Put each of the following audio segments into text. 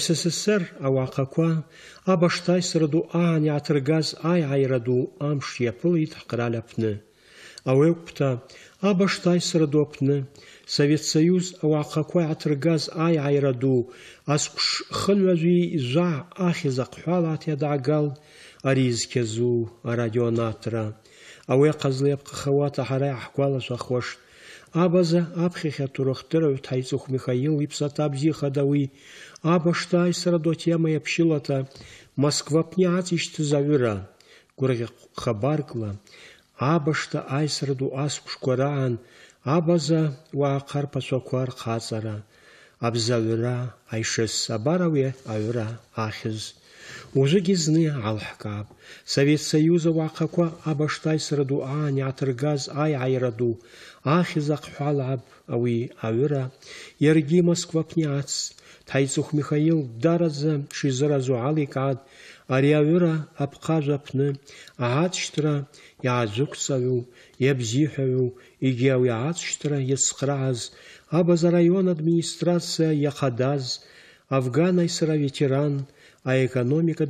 СССР ауаҟақәа абаштай ду аң атыргаз ай айраду амш иаԥылеит ҳкраль аԥны ауаҩықәԥҭа абаштай сырыду аԥны совет соиуз ауаҟақәа иааҭыргаз аиааира ду азқәш хынҩажәи жәаа ахьыз аҟҳәала аҭиадаагал ари изқьазу арадионатра ауи ахъазла йапхъахауата хӏара ахуашт абаза аԥхьахьатурыхдырагӏв тхӏайцӏыхв михаил йпсата бзихада ауи абаштайсыра тема япщилата Москва пняцишты завюра гурага хабаркла абашта айсра ду аскушкуараан абаза уаахъар пацӏаквар хъацӏара абзагӏвра айшыс абарауи ахыз. ахьыз ужвыгьи зны алхкаб. совет Союза ауагӏахъаква абаштайсра ду аъан йгӏатыргаз ай айраду. Ахизак ахъхӏвалагӏапӏ ауи агӏвыра йаргьи москва пняц. Ҭаицыхә Михаил дараӡа шизаразу аликаат ари аҩыра аԥҟажә аԥны аацшьҭра иаазықәҵаҩу, иабзиҳәаҩу, егьи ауи аацшьҭра иацхрааз район араион администрациа иахадаз афган ветеран а экономика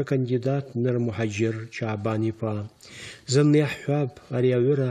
ркандидат Нар Муҳаџьыр Чаабан-иԥа. Зынла иаҳҳәап ари аҩыра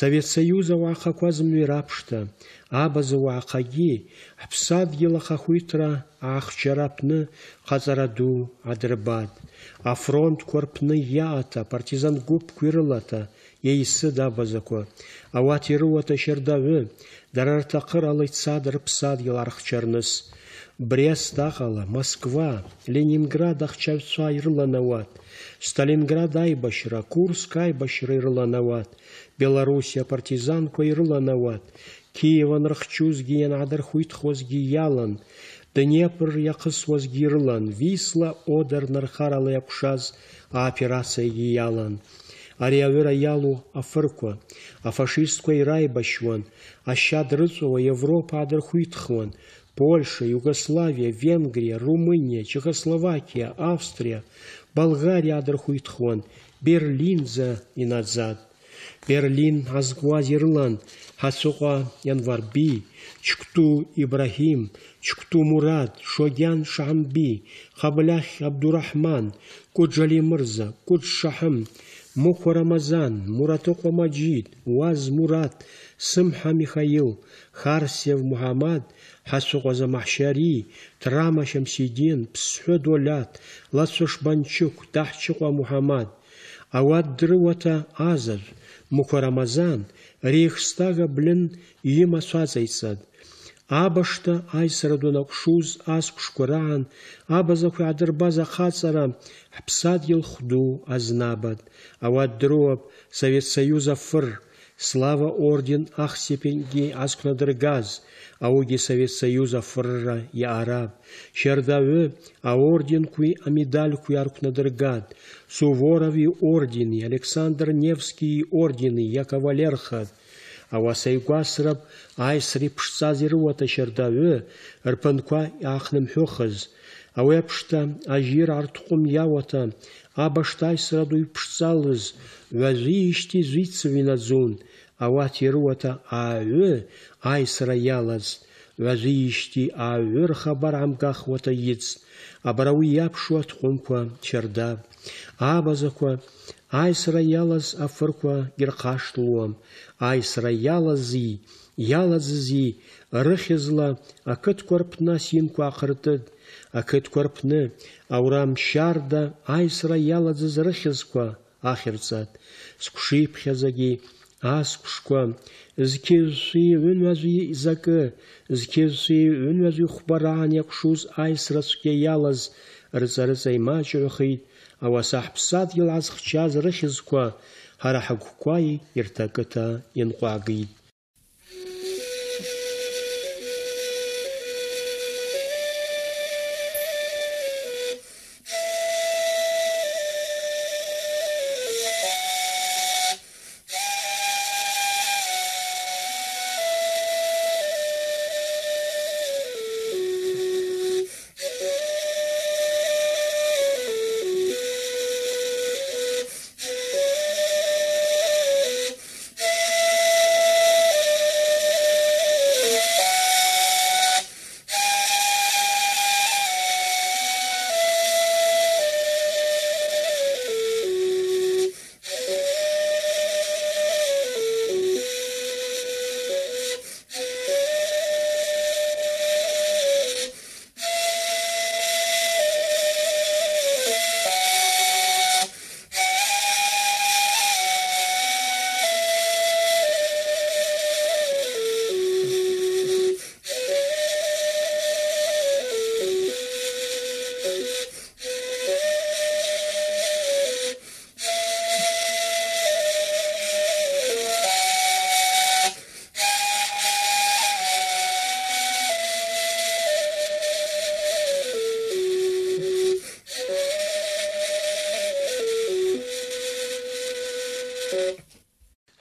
Совет Союза уаахақәа зымҩирапшта, абаза уаахагьы абсад ахахәиҭра аахчара ахчарапны хазараду ду адырбат. фронт корпны яата партизан ГУП ирылата, еисыд ДАБАЗАКО, ауат ирыуата шьардаҩы, дара рҭахырала псад ЕЛАРХЧАРНЫС, Брест Москва, Ленинград Ахчавцуа, Ирланават, Сталинград Айбашра, Курск Айбашра Ирланават, Белоруссия партизанка Ирланават, Киеван адархуит хозги Ялан, Днепр Яқысвозги Ирлан, Висла Одар Нархарала Якушаз Аоперация Ялан. ялу аҩыра а афырқәа, афашистқәа а ща дрыҵуа Европа адырхәиҭхуан, Польша, Югославия, Венгрия, Румыния, Чехословакия, Австрия, Болгария Адрхуитхон, Берлин за и назад. Берлин Азгуаз Ирлан, январ Январби, Чкту Ибрахим, Чкту Мурад, Шогян Шамби, Хаблях Абдурахман, Куджали Мырза, Кудж Шахам, Муху Рамазан, Муратоко Маджид, Уаз Мурат, Сымха Михаил, Харсев Мухаммад, Хасуғаза Махшари, Трама Шамсидин, Псхо Долят, Ласуш Банчук, Тахчуқа Мухаммад, Ауад Дрывата Азар, Муху Рамазан, Рейхстага Блин Има Сазайсад – Абашта аисара ду анакәшуз аскәшқәа раан абазақәа иаадырбаз ахаҵара ҳԥсадгьыл хәду азнабат, ауат дроуп Совет Соиуз афыр, слава орден ахстепенгьы азқәнадыргаз, аугьы Совет Соиуз афырра иаарап, шьардаҩы аорденқәеи амедалқәеи арқәнадыргат, Суворови ордени, Александр Невскии ордени, Якова Лерхат – ауаса игәасрап аисра иԥшӡаз ирыуата ашьардаҩы рԥынқәа иаахнымҳәыхыз ауи апшта ажьир артҟәым иауата абашта аисра ду иԥшӡалыз ҩажәиижьҭеи зҩицыҩ инаӡон ауат ай ааҩы аисра иалаз ҩажәиижьҭеи ааҩы рхабар амгахуата иц абара уи иаԥшуа атҟәымқәа чарда абазақәа Айсыра ялаз афырқуа герқаштылуам, Айсыра ялазы, ялазызы, рыхызла акыт көрпіна сен қыртыд. акыт көрпіні аурам шарда Айсыра ялазыз рыхызқа ахырцат, скушип хезаги, ас күшқа, үзке үсі үн өзі ізакы, үзке үсі үн өзі құбараған айсыра сүке ялаз, рыза ауаса ҳԥсадгьыл азхчаз рыхьызқәа ҳара ҳагәқәа ирҭакыҭа ианҟәагеит.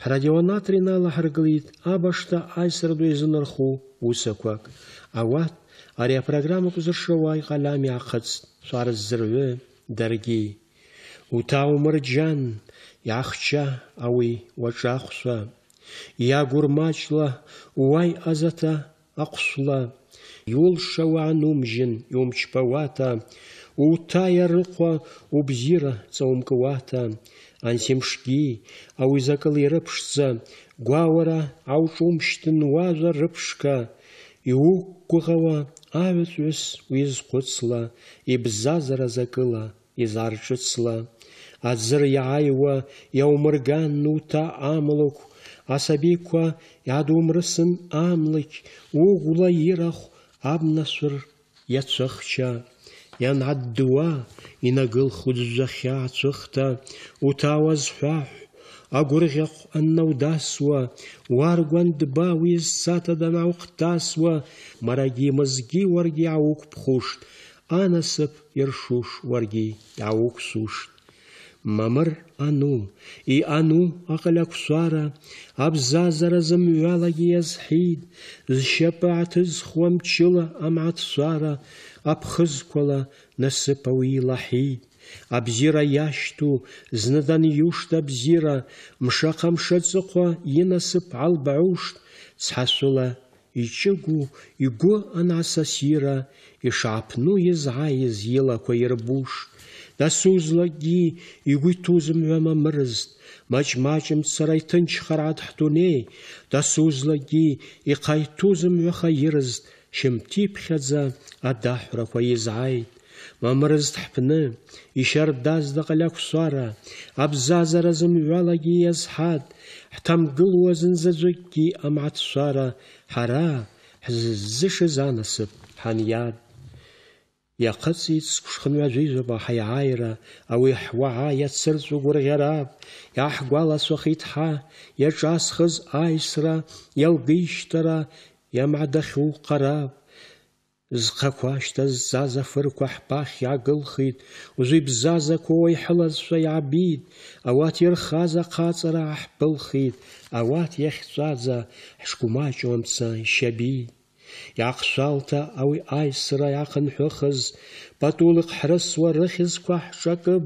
ҳрадионат иналаҳаргылеит абашта аисратәи изынархо усақәак. Ауат программа апрограммақәа халами ахац, ахыцт, зрвы, дарги. Утау мрджан, яхча ауи Я Ягурмачла, уай азата ахәшәла, анумжин, юмчпавата. Утая рухва, убзира цаумкавата ансемшки и ирыԥшӡа гәауара ауҿумшьҭын уажәа рыԥшқа иуқәгәыӷуа аҩыҵәҩыс уизхәыцла ибзазара закыла изарҿыцла аӡыр иааиуа иаумырган уҭа амлықә асабиқәа иадумрысын амлықь угәла ирахә я иацәыхча ианаддуа, инагылхуӡәӡәахьа аҵәыхта, уҭауаз ҳәаҳә, агәырӷьахә аннаудасуа, уаргәан дба уи зцата данаухтасуа, марагьы мызгьы уаргьы иаауқәԥхушт, анасыԥ иршуш уаргьы иаауқәсушт. Мамыр ану, и ану аҟалақәсара, абзазара зымҩалагьы иазҳид, зшьапы ааҭызхуа мчыла амацәара, аԥхызқәала насыԥ ауи илаҳәит абзиара иашьҭу зны даниушт абзира. мшаха мшы аҵыхәа инасыԥ албаушт цҳашәыла иҷыгу игәы анасасира ишааԥну изааиз илақәа ирбушт дасузлакгьы игәы иҭуз мҩа мамырызт маҷ-маҷ мцара хтуней. Да сузлаги, дасузлакгьы тузым мҩаха ирызт шымтиԥхьаӡа адаҳәрақәа изааит мамрыз ҳԥны ишьардаз даҟалақәсара абзазара зымҩалагьы иазҳад ҳҭамгылуа зынзаӡәыкгьы амаҭсара ҳара ҳзыззышыз анасыԥ ҳаниад иахыҵит сгәшхынҩажәижәаба ҳаиааира ауи ҳуаа иацырҵәо гәырӷьара иаҳгәалацәахит ҳа иаҿасхыз аисра иалгеишьтара иамаадахьоу ҟара зхақәа шьҭаз заз афырқәа ҳԥахь иаагылхит, узы ибзазақәа уаиҳылазшәа иаабит, ауат ирхаз ахаҵара ааҳԥылхит, ауат иахьҵәаӡа ҳшкумаҷо амца ишьабит. Иаахшәалҭа ауи аисра иахынҳәыхыз, патулык ҳрысуа рыхьызқәа ҳҿакып,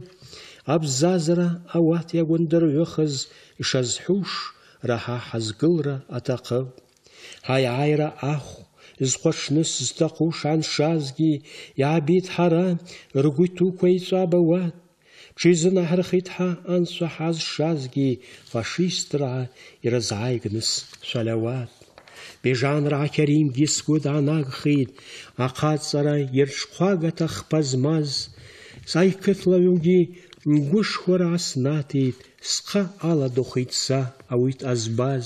абзазара ауат иагәындырҩыхыз, ишазҳәуш раҳа ҳазгылра аҭахып. Хай айра ҳаиааира ахә зхәаҽныс зҭаху шаншазгьы иаабеит ҳара ргәы иҭәуқәа еиҵәабауа ҽизынаҳархеит ҳа анцәа ҳазшазгьы фашистраа ирызааигныс шәалауат Бежанра ақьаримгьы сгәы даанагхеит ахаҵара ирҽхәагата хԥа змаз саиқыҭлаҩугьы гәышхәара аснаҭеит сха ала са ауит азбаз,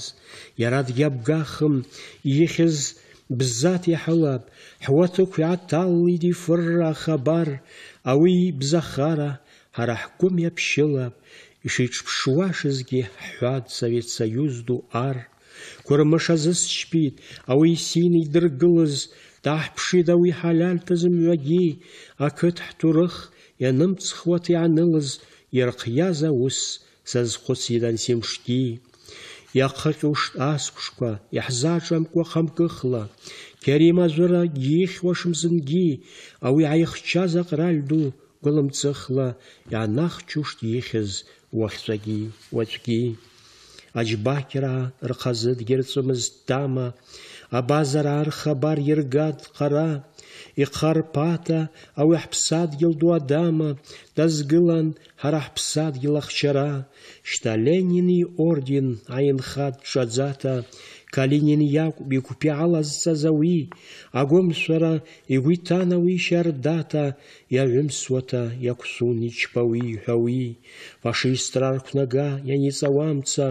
иара дгьабгахым, ихьыз бззат иаҳылап, ҳуаҭықә иаҭалеит ифырра ахабар, ауи бзахара ҳара ҳгәы мҩаԥшьылап, ишиҿԥшуашызгьы ҳҳәад Совет Соиуз ар, Кәырмыш азысшьпит, ауи син идыргылыз, даҳԥшит ауи ҳалялтәыз мҩагьы, ақыҭ ҳҭурых ианымҵхуата иаанылаз, ирхиаз аус сазхъуцилан семшти яхъэкӏыушӏаскӏушква йхӏзашӏамкӏва хамкӏыхла Керимазура йихьуашымзынгьи ауи йгӏайхчаз акъраль ду гвылымцӏыхла ехез йыхьыз уахьчӏвагьи уачӏвгьи аджьбакьра рхъазы дама, тӏама абазара рхабар йыргатӏ хъара Ихарԥада, ауи хӏԥсадгьыл ду адама дазгылан ҳара ҳԥсадгьыл ахчара. Шьҭа Ленини орден аинха шадзата, Калинин иакәым игәыԥ иалазҵаз ауи, агәымшәара игәы иҭан ауи шьардата, иаҩымсуата иақәсун я ҳәауи. Фашистра арқәнага ианиҵауамца,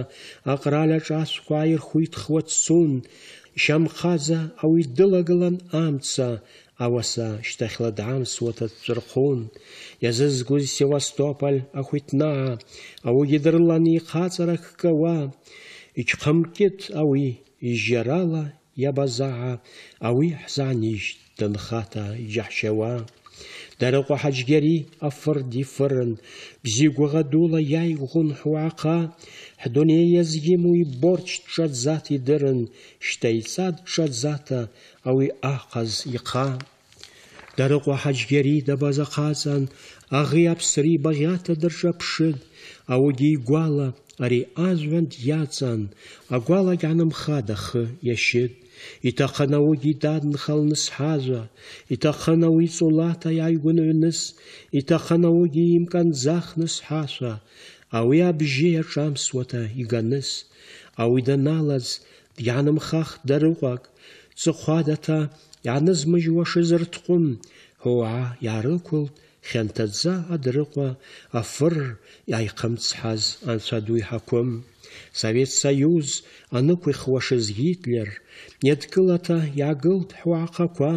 аҟралаҿ асхәа ааирхәитхуа Шамхаза, ауи дылагылан амца, ауаса шьҭахьла даамсуа Языз гуз Севастополь ахәиҭнаа, Ау дырлан ихаҵара хгауа, ичхъамкит ауи ижьарала иабазаа, ауи ҳзаанижьт дэнхата, иџьаҳшьауа дарыгъуэ хьэжьэри ӏэфӏыр ди фырын, бзигугъэ дула яйгъун хӏуакъа, хӏдунейе зиму и борч тшадзат идырын, щта ицад тшадзата, ауи ахъаз ихъа. Дарыгъуэ хьэжьэри дабаза хъацӏан, агъи апсри багъятэ дыржа пшын, ауди игуала ари ажгӏванд йацӏан, агвала йгӏанымха дахы йащытӏ. Иҭаханы идадынха лнысҳажа, иҭаханы иҵулата иааигәаныҩныс, иҭаханы иимканӡахныс ҳашәа, ауи абжьы иаҿамсуата иганыс, ауи даналаз дианымхах дарыҟәак, ҵыхәадата ианызмыжьуашаз ртҟәым, ҳуаа иаарықәылт, хянтадза адырыкъуэ афыр яйхъэмыцхьэз Анцәа ду ихьэкӏуэм Совет Союз аныкъу ихъуэшыз Гитлер едкӏылэта ягылт хӏуакъэкӏуа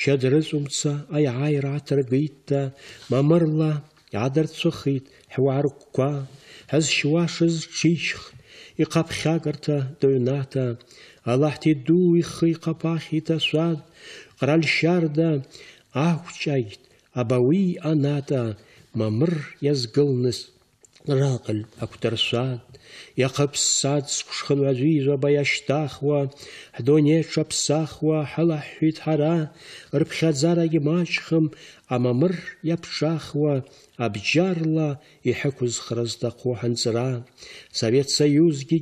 щэдрыцӏумца айгӏа иратыргъитӏта мамырла ядырцӏыхит хӏуаркӏкӏуа ҳазшьуашыз чищх ихъэпхьакӏэрта дыҩната Аллахӏти ду ихъи къапахьи тасуад къральщарда ахукӏайт абауи аната мамыр язгылныс راقل акәтыршәа, иахъаԥссацкәшхын ҩажәижәаба иашьҭахуа, ҳдунеи ҿаԥсахуа ҳалаҳҳәит ҳара, рыԥхьаӡарагьы маҷхым, амамыр иаԥшахуа, абџьарла иҳықәызхра зҭаху ҳанҵра, Совет Соиузгьы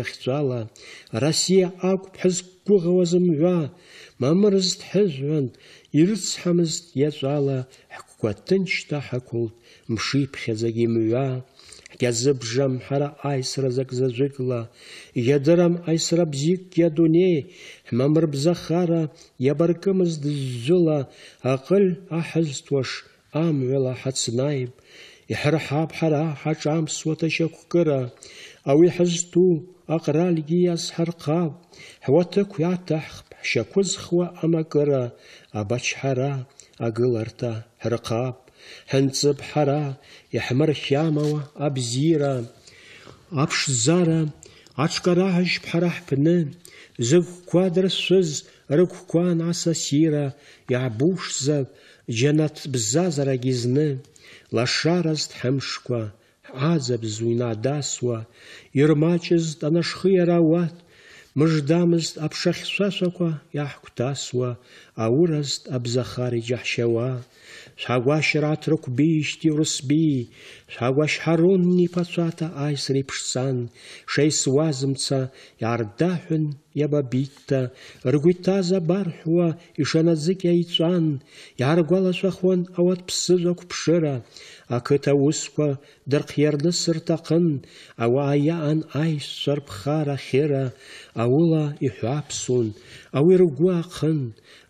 яхцала, Россия Россиа акәп ҳазқәгәыӷуаз мҩа, мамыр зҭҳыжәҩан, ирыцҳамызт иаҵәала, ҳқәа Кәатынч даҳақәылт, мшиԥхьаӡагьы мҩа, Иазыбжам ҳара аисразак заҵәыкла, иадырам аисра бзикгьы дунеи ҳмамырбзахара, иабаркымызт зӡыла, аҟыл аҳазтуаш амҩала ҳацнаиб, иҳырҳап ҳара ҳаҿамсуа ташьақәкыра, ауи ҳызту аҟралгьы иазҳархъап, ҳуаҭықә иаҭаҳхп ҳшьақәызхуа амакыра, абачҳара агыларҭа هرقاب هنصب حرا يحمر شاما و أبزيرا أبش زارا أشكرا هش بحرا حفنا قادر سوز رك قان عسا يعبوش جنات بزازرا جزنا لشار است همشقا عذب زوینا دسوا یرماچ است آنش خیر آورد مجدام است آب شخصا سوا جحشوا Шагуашират рукбишти русби, шагуаш харунни пацуата айсри пшсан, шейсуазымца ярдахын ябабитта, за бархуа ишаназык яицуан, яргуалашвахуан ауат псызва купшыра, ақыта усқуа дырхиарны сыртақын, ауа ан айс, пхара хера, аула ихуапсун, ауи ргуа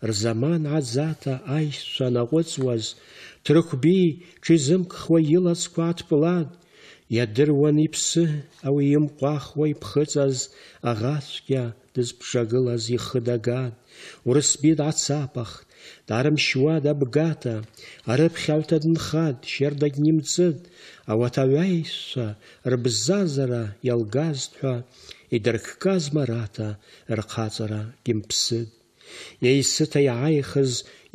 рзаман азата айс нагъуцуаз, Ҭрықәбеи ҽизымкхуа илазқәа ааҭплан, иадыруан иԥсы ауаҩ имҟәахуа иԥхыҵаз аӷацәгьа дызԥшагылаз ихы даган. дарым шуад дарымшьуа Арып арыԥхьалҭа хад, шердаг днимҵын, ауат аҩаишьцәа рбзазара иалгазт ҳәа идыркказ Мараҭа рхаҵара кьымԥсыд. Иеисыҭа и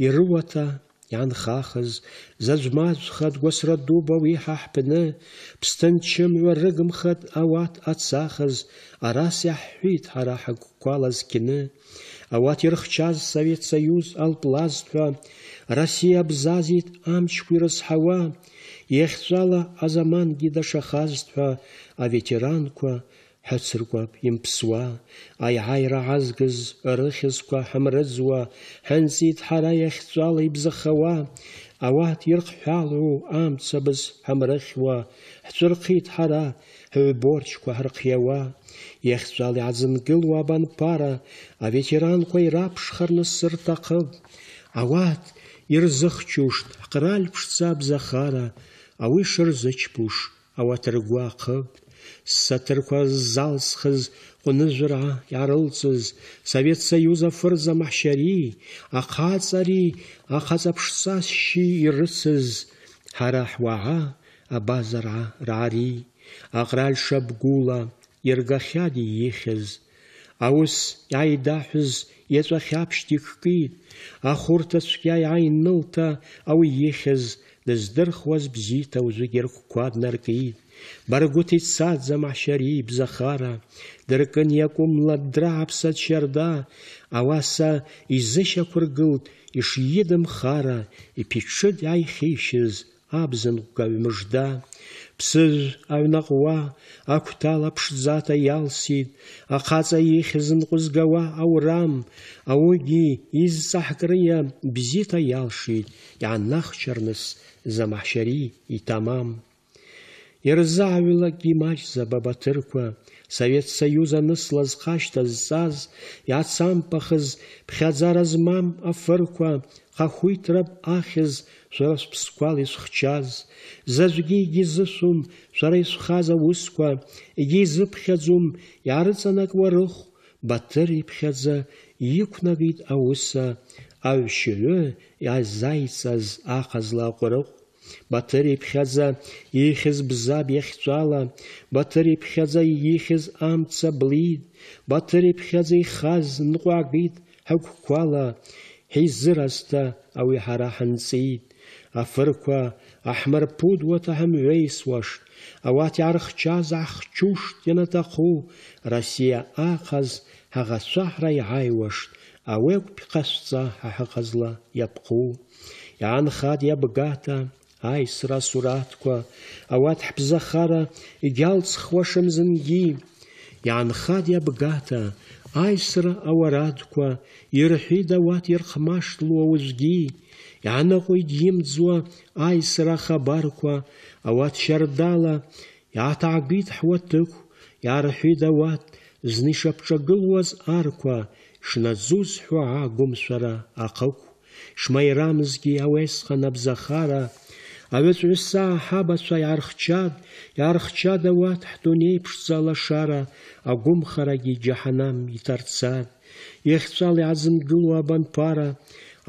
ирыуата یان خاخز زج ماز خد وسر دو باوی حاحبنه بستن چم و رگم خد اوات ات ساخز اراس احویت هرا حق کال از کنه اوات ارخچاز سویت سیوز ال بلازد و راسی ابزازید ام چکویرز حوا یخزالا امان گیدا شخازد و اویتران که ҳацрқәап имԥсуа, хайра ҳазгыз рыхьызқәа ҳамрыӡуа, ҳанҵит хара иахьҵәала ибзахауа, ауат ирхҳәалоу амцабыз ҳамрыхьуа, ҳцәырхит ҳара ҳыҩборчқәа ҳархиауа, иахьҵәала иҳаӡынгыло абанԥара, аветеранқәа ираԥшхарны сырҭахып, ауат ирзыхчушт ҳҟраль ԥшӡа абзахара, ауи шырзычпуш ауатыргәа ахып қыз, Құны жыра, ярылсыз. совет Союза фырза Ақа цари, Ақа шьи ши ирысыз, ҳуаа абазара Рари, гула шабгула иргахьади ихьыз аус иааидаҳәыз иаҵәахьаԥшьгьы ихкит ахәырҭа цәгьа айнылта, ау ехіз, дыздырхуаз бзита узыгь ирхәқәа днаркит Баргут Ицад замахшари бзахара, дыркын яку ладдра аԥса чарда, ауаса и ишидымхара, иԥиҽыд аихишьыз абзанкәа ҩмыжда. Псыр аҩнаҟуа, ақәҭала ԥшӡата иалсит, ахаҵа ехізін кузгава аурам, из сахкрыя бзита за махшари и тамам. Ирзавила за бабатырква, Совет Соиуз и зхашҭа зҵаз, пхядза размам афырква, афырқәа, хахәиҭрап ахьыз шәара исхчаз, ишәхчаз, гизысум, егьизышәом шәара ишәхаз аусқәа, егьизыԥхьаӡом, иаарыҵанакуа рыхә, Батыр пхядза, иқәнагеит ауса, и азайцаз ахазла курух. Баҭыр иԥхьаӡа ихьыз бзаб яхцуала, Баҭыр иԥхьаӡа ихьыз амца блит, Баҭыр иԥхьаӡа ихаз ныҟәа гит ҳагәқәала, ҳизыразҭа ауи ҳара ҳанҵит. Афырқәа хам вейсваш, ауат иаархчаз аҳхчушт ианаҭаху, Россиа ахаз ҳаӷацәаҳра иҳаиуашт, ауи акәпи ҟасҵа ҳаҳыҟазла иапхъу. Иаанхат иабгата, Ааи, сара сураҭқәа, ауат ҳбзахара егьалҵхуашамзынгьы, иаанхад иабгата, аисра ауарадқәа, ват ауат ирхмашҭлуа уажәгьы, иаанаҟәеит имӡуа аисра ахабарқәа, ауат шьардала, иааҭаагеит ҳуаҭыхә, иаарҳәит ауат, зны ишаԥҿагылуаз арқәа, шнаӡуз ҳәа агәымшәара ахықә, шмаирамызгьы ауесхан абзахара, Аҩаҵәҩса аҳабацәа иаархчад, иаархчад шара, ҳдунеи ԥшӡала ашара, агәымхарагьы џьаҳанам иҭарцад. Иахьцәала иаазымгыло абанԥара,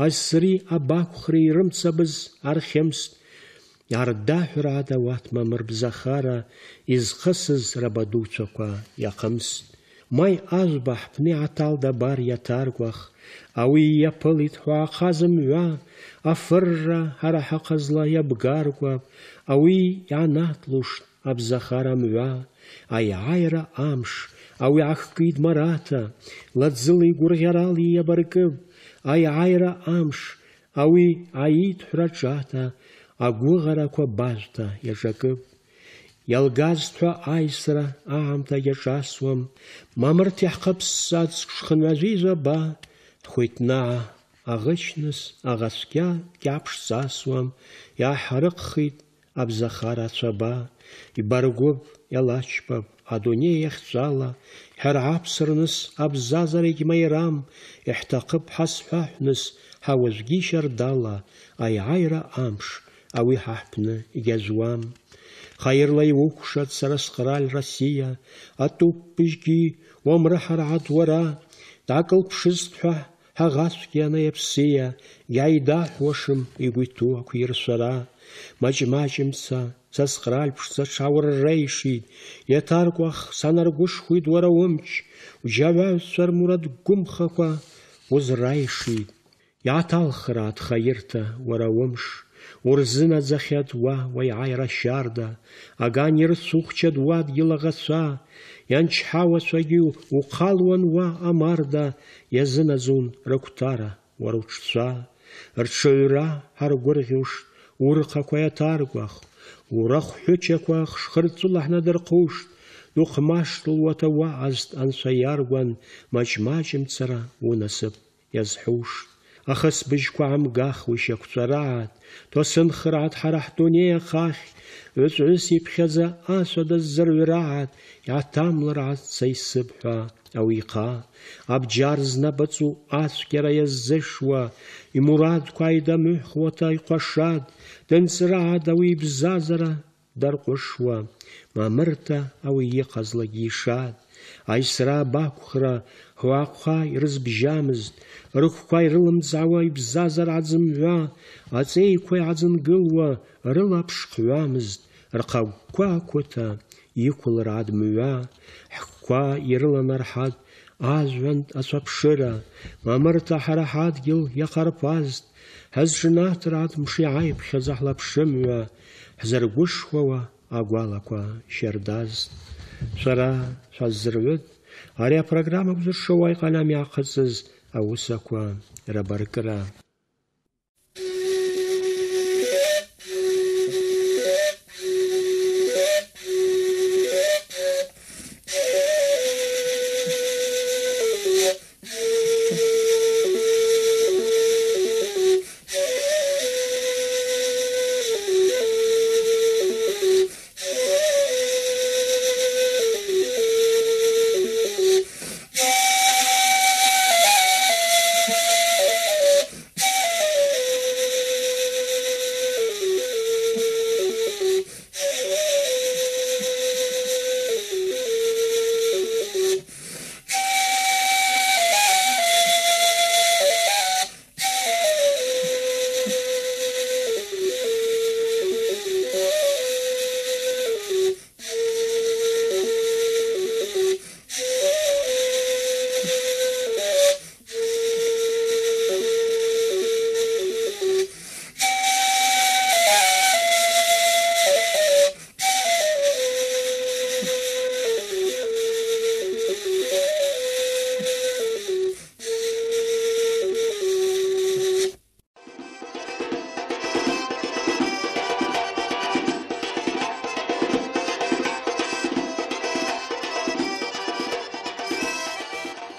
азри абақәхри рымцабыз ярда иардаҳәра ада ауаҭ мамырбзахара, изхысыз рабадуцәақәа иахымст. Май ажәба ҳпны аталда бар иаҭаргәах, ауи йапылитӏ хазым ахъазымгӏва афырра хӏара хӏахъазла көп, ауи абзахарам абзахара Ай айра амш ауи гӏахкӏитӏ марата ладзыли гвыргъьарали Ай айра амш ауи гӏайитхӏвра шӏата агвыгъараква бажвта йашӏакӏыпӏ йалгазтӏхӏва айсра агӏамта йашӏасуам мамырти хӏхъапссатӏ шхынажви ба, агачнес, агаскя, кяпш засуам, я харакхит, абзахара и я лачпаб, ибаргәып, иалачпап, адунеи иахьҵәала, ҳара аԥсырныс абзазарагь маирам, иаҳҭахып ҳазҳәаҳәныс, ҳауажәгьы шьардала, айра амш, а ҳаҳԥны хапне гезуам. Хайрлай сара сҟраль Россия, атупбыжьгьы уамра ҳара уара, так ҳәа ҳаӷацәгьа анаиаԥсиа иааидаҳәуашым игәиҭу ақәиршәара маҷ-маҷымца са сҟраль ԥшӡа ҽаурреишит, иаҭаркәах санаргәышхуеит уара умч, уџьаҩаҩцәа рмурад гәымхақәа узраишит, иааҭалхраат хаирҭа уара умш. Урзына дзахьадуа, уа иааира шьарда, аган ирцухчад уа дгьылаӷацәа, ианчҳауацәагьы ухалуан ва амарда, иазынаӡон рыгәҭара, уара уҽцәа, рҽаҩра ҳаргәырӷьушт, урхақәа иаҭаргәах, урахә ҳәычақәа хшхырҵыла ҳнадырхушт, духмаштылуата уаъазт анцәа иаргәан, маҷ-маҷ цара унасыԥ язхуш. Аха сбыжьқәа амгахуеишь, иақәҵәараат, ҭосынхраат ҳара ҳдунеи ахахь, ҩыҵәҩыс иԥхьаӡа ашәа даззырҩраат, иаҭамлараат са исыбҳәа ауихаа, абџьар знапаҵу ацәгьара иаззышуа, имурадқәа аидамыҳәхуата иҟәашад, дынҵраат ауи ибзазара дарҟәышуа, мамырта ауи иҟазлагьы ишад. Аисра абахәхра ҳуаақәа ирызбжьамызт, рыхәқәа ирылымҵаауа ибзазар аӡымҩа, аҵеиқәа иааӡынгылуа рылаԥш хҩамызт, рхагәқәа ақәыҭа иқәылар адмҩа, ҳхқәа ирыланарҳат ажәҩантә ацәаԥшыра, мамырҭа ҳара ҳадгьыл иахарԥазт, ҳазҿнаҭра атмши ааиԥхьаӡа ҳлаԥшымҩа, ҳзаргәышуа агәалақәа шьардазт. Шара шазырвет. Ария апрограмма узыршэу ай къэлэм якъыцӏыз, ӏэусэкӏуэ ирабарыкӏырэ.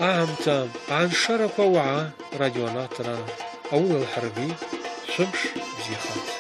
أعمتم عن شرق وعى راديونات أول حربي سمش بزيخات